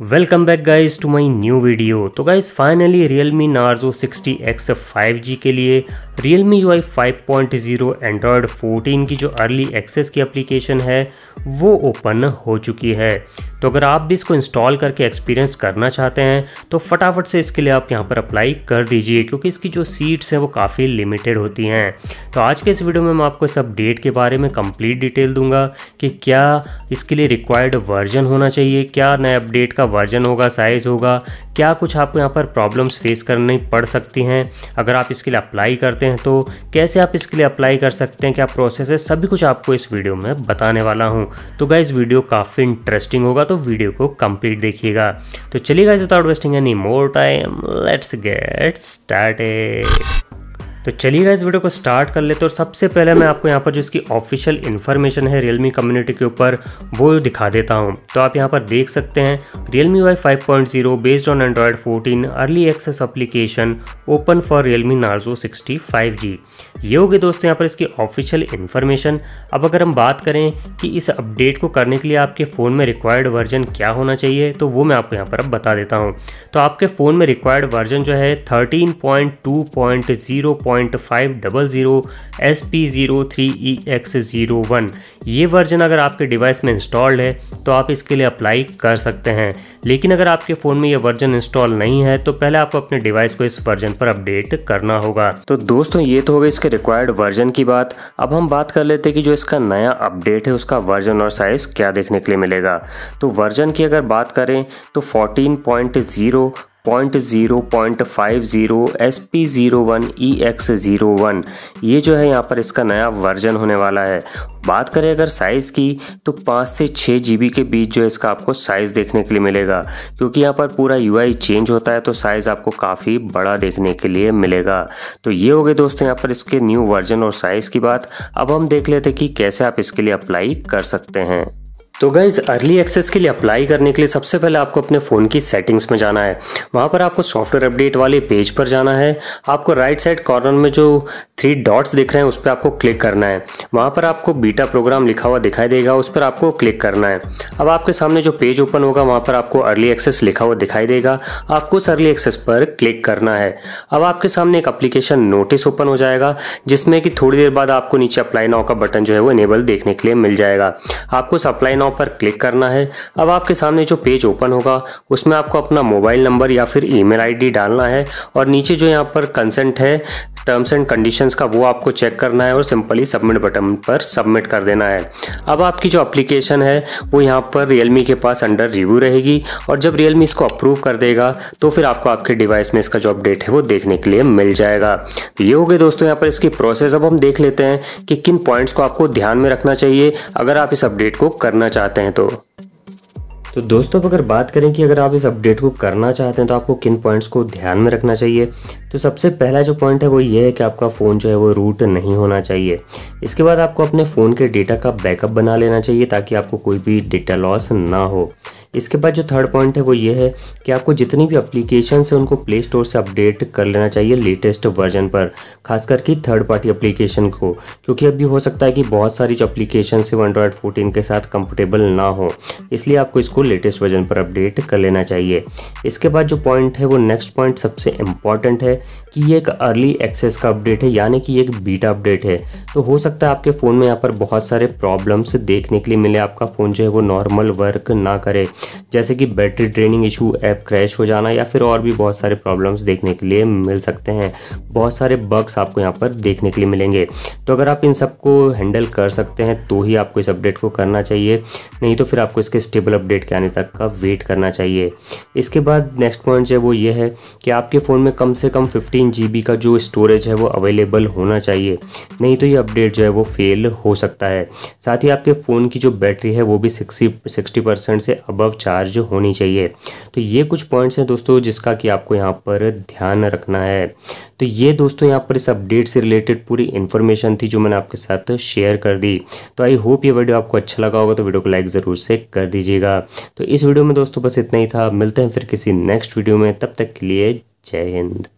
welcome back guys to my new video तो guys finally Realme Narzo sixty X five G के लिए Realme U I five point zero Android fourteen की जो early access की application है वो open हो चुकी है तो अगर आप भी इसको इंस्टॉल करके एक्सपीरियंस करना चाहते हैं तो फटाफट से इसके लिए आप यहाँ पर अप्लाई कर दीजिए क्योंकि इसकी जो सीट्स हैं वो काफ़ी लिमिटेड होती हैं तो आज के इस वीडियो में मैं आपको इस अपडेट के बारे में कंप्लीट डिटेल दूंगा कि क्या इसके लिए रिक्वायर्ड वर्जन होना चाहिए क्या नए अपडेट का वर्जन होगा साइज़ होगा क्या कुछ आपको यहाँ पर प्रॉब्लम्स फेस करनी पड़ सकती हैं अगर आप इसके लिए अप्लाई करते सकते हैं तो कैसे आप इसके लिए अप्लाई कर सकते हैं क्या प्रोसेस है सभी कुछ आपको इस वीडियो में बताने वाला हूँ तो गाइज वीडियो काफ़ी इंटरेस्टिंग होगा तो वीडियो को कंप्लीट देखिएगा तो चलिए guys without wasting any more time let's get start तो चलिएगा इस वीडियो को स्टार्ट कर लेते और सबसे पहले मैं आपको यहाँ पर जो इसकी ऑफिशियल इन्फॉर्मेशन है रियलमी कम्युनिटी के ऊपर वो दिखा देता हूँ तो आप यहाँ पर देख सकते हैं Realme Y five point zero based on Android fourteen early access application open for Realme Narzo sixty five G ये होगी दोस्तों यहाँ पर इसकी ऑफिशियल इन्फॉर्मेशन अब अगर हम बात करें कि इस अपडेट को करने के लिए आपके फ़ोन में रिक्वायर्ड वर्जन क्या होना चाहिए तो वो मैं आपको यहाँ पर अब बता देता हूँ तो आपके फ़ोन में रिक्वायर्ड वर्जन जो है thirteen point two point zero point point five double zero S P zero three E X zero one ये वर्जन अगर आपके डिवाइस में इंस्टॉल्ड है तो आप इसके लिए अप्लाई कर सकते हैं लेकिन अगर आपके फ़ोन में ये वर्जन इंस्टॉल नहीं है तो पहले आपको अपने डिवाइस को इस वर्जन पर अपडेट करना होगा तो दोस्तों ये तो होगा इसके रिक्वायर्ड वर्जन की बात अब हम बात कर लेते हैं कि जो इसका नया अपडेट है उसका वर्जन और साइज़ क्या देखने के लिए मिलेगा तो वर्जन की अगर बात करें तो fourteen point zero point five zero S P zero one E X zero one ये जो है यहाँ पर इसका नया वर्जन होने वाला है बात करें अगर साइज़ की तो पाँच से छः जी के बीच जो इसका आपको साइज़ देखने के लिए मिलेगा क्योंकि यहाँ पर पूरा यू चेंज होता है तो साइज़ आपको काफ़ी बड़ा देखने के लिए मिलेगा तो ये हो गए दोस्तों यहाँ पर इसके न्यू वर्जन और साइज़ की बात अब हम देख लेते कि कैसे आप इसके लिए अप्लाई कर सकते हैं तो गाइज़ अर्ली एक्सेस के लिए अप्लाई करने के लिए सबसे पहले आपको अपने फ़ोन की सेटिंग्स में जाना है वहाँ पर आपको सॉफ्टवेयर अपडेट वाले पेज पर जाना है आपको राइट साइड कॉर्नर में जो थ्री डॉट्स दिख रहे हैं उस पर आपको क्लिक करना है वहाँ पर आपको बीटा प्रोग्राम लिखा हुआ दिखाई देगा उस पर आपको क्लिक करना है अब आपके सामने जो पेज ओपन होगा वहाँ पर आपको अर्ली एक्सेस लिखा हुआ दिखाई देगा आपको उस अर्ली एक्सेस पर क्लिक करना है अब आपके सामने एक अप्लीकेशन नोटिस ओपन हो जाएगा जिसमें कि थोड़ी देर बाद आपको नीचे अप्लाई नाव का बटन जो है वो इनेबल देखने के लिए मिल जाएगा आपको उस अप्लाई नाव नाउ पर क्लिक करना है अब आपके सामने जो पेज ओपन होगा उसमें आपको अपना मोबाइल नंबर या फिर ईमेल आईडी डालना है और नीचे जो यहाँ पर कंसेंट है टर्म्स एंड कंडीशंस का वो आपको चेक करना है और सिंपली सबमिट बटन पर सबमिट कर देना है अब आपकी जो एप्लीकेशन है वो यहाँ पर रियलमी के पास अंडर रिव्यू रहेगी और जब रियलमी इसको अप्रूव कर देगा तो फिर आपको आपके डिवाइस में इसका जो अपडेट है वो देखने के लिए मिल जाएगा तो ये हो गए दोस्तों यहाँ पर इसकी प्रोसेस अब हम देख लेते हैं कि किन पॉइंट्स को आपको ध्यान में रखना चाहिए अगर आप इस अपडेट को करना चाहते हैं तो तो दोस्तों अगर बात करें कि अगर आप इस अपडेट को करना चाहते हैं तो आपको किन पॉइंट्स को ध्यान में रखना चाहिए तो सबसे पहला जो पॉइंट है वो ये है कि आपका फ़ोन जो है वो रूट नहीं होना चाहिए इसके बाद आपको अपने फ़ोन के डेटा का बैकअप बना लेना चाहिए ताकि आपको कोई भी डेटा लॉस ना हो इसके बाद जो थर्ड पॉइंट है वो ये है कि आपको जितनी भी अप्लीकेशन है उनको प्ले स्टोर से अपडेट कर लेना चाहिए लेटेस्ट वर्जन पर खास करके थर्ड पार्टी अप्लीकेशन को क्योंकि अभी हो सकता है कि बहुत सारी जो अप्लीकेशन है वो एंड्रॉयड फोर्टीन के साथ कंफर्टेबल ना हो इसलिए आपको इसको लेटेस्ट वर्जन पर अपडेट कर लेना चाहिए इसके बाद जो पॉइंट है वो नेक्स्ट पॉइंट सबसे इम्पॉर्टेंट है कि ये एक अर्ली एक्सेस का अपडेट है यानी कि ये एक बीटा अपडेट है तो हो सकता है आपके फ़ोन में यहाँ पर बहुत सारे प्रॉब्लम्स देखने के लिए मिले आपका फ़ोन जो है वो नॉर्मल वर्क ना करे जैसे कि battery draining issue app crash हो जाना या फिर और भी बहुत सारे प्रॉब्लम्स देखने के लिए मिल सकते हैं बहुत सारे बग्स आपको यहाँ पर देखने के लिए मिलेंगे तो अगर आप इन सबको हैंडल कर सकते हैं तो ही आपको इस अपडेट को करना चाहिए नहीं तो फिर आपको इसके स्टेबल अपडेट के आने तक का वेट करना चाहिए इसके बाद नेक्स्ट पॉइंट जो है वो ये है कि आपके फ़ोन में कम से कम फिफ्टीन सिक्सटीन जी का जो स्टोरेज है वो अवेलेबल होना चाहिए नहीं तो ये अपडेट जो है वो फेल हो सकता है साथ ही आपके फ़ोन की जो बैटरी है वो भी सिक्सटी सिक्सटी परसेंट से अबव चार्ज होनी चाहिए तो ये कुछ पॉइंट्स हैं दोस्तों जिसका कि आपको यहाँ पर ध्यान रखना है तो ये दोस्तों यहाँ पर इस अपडेट से रिलेटेड पूरी इन्फॉर्मेशन थी जो मैंने आपके साथ शेयर कर दी तो आई होप ये वीडियो आपको अच्छा लगा होगा तो वीडियो को लाइक ज़रूर से कर दीजिएगा तो इस वीडियो में दोस्तों बस इतना ही था मिलते हैं फिर किसी नेक्स्ट वीडियो में तब तक के लिए जय हिंद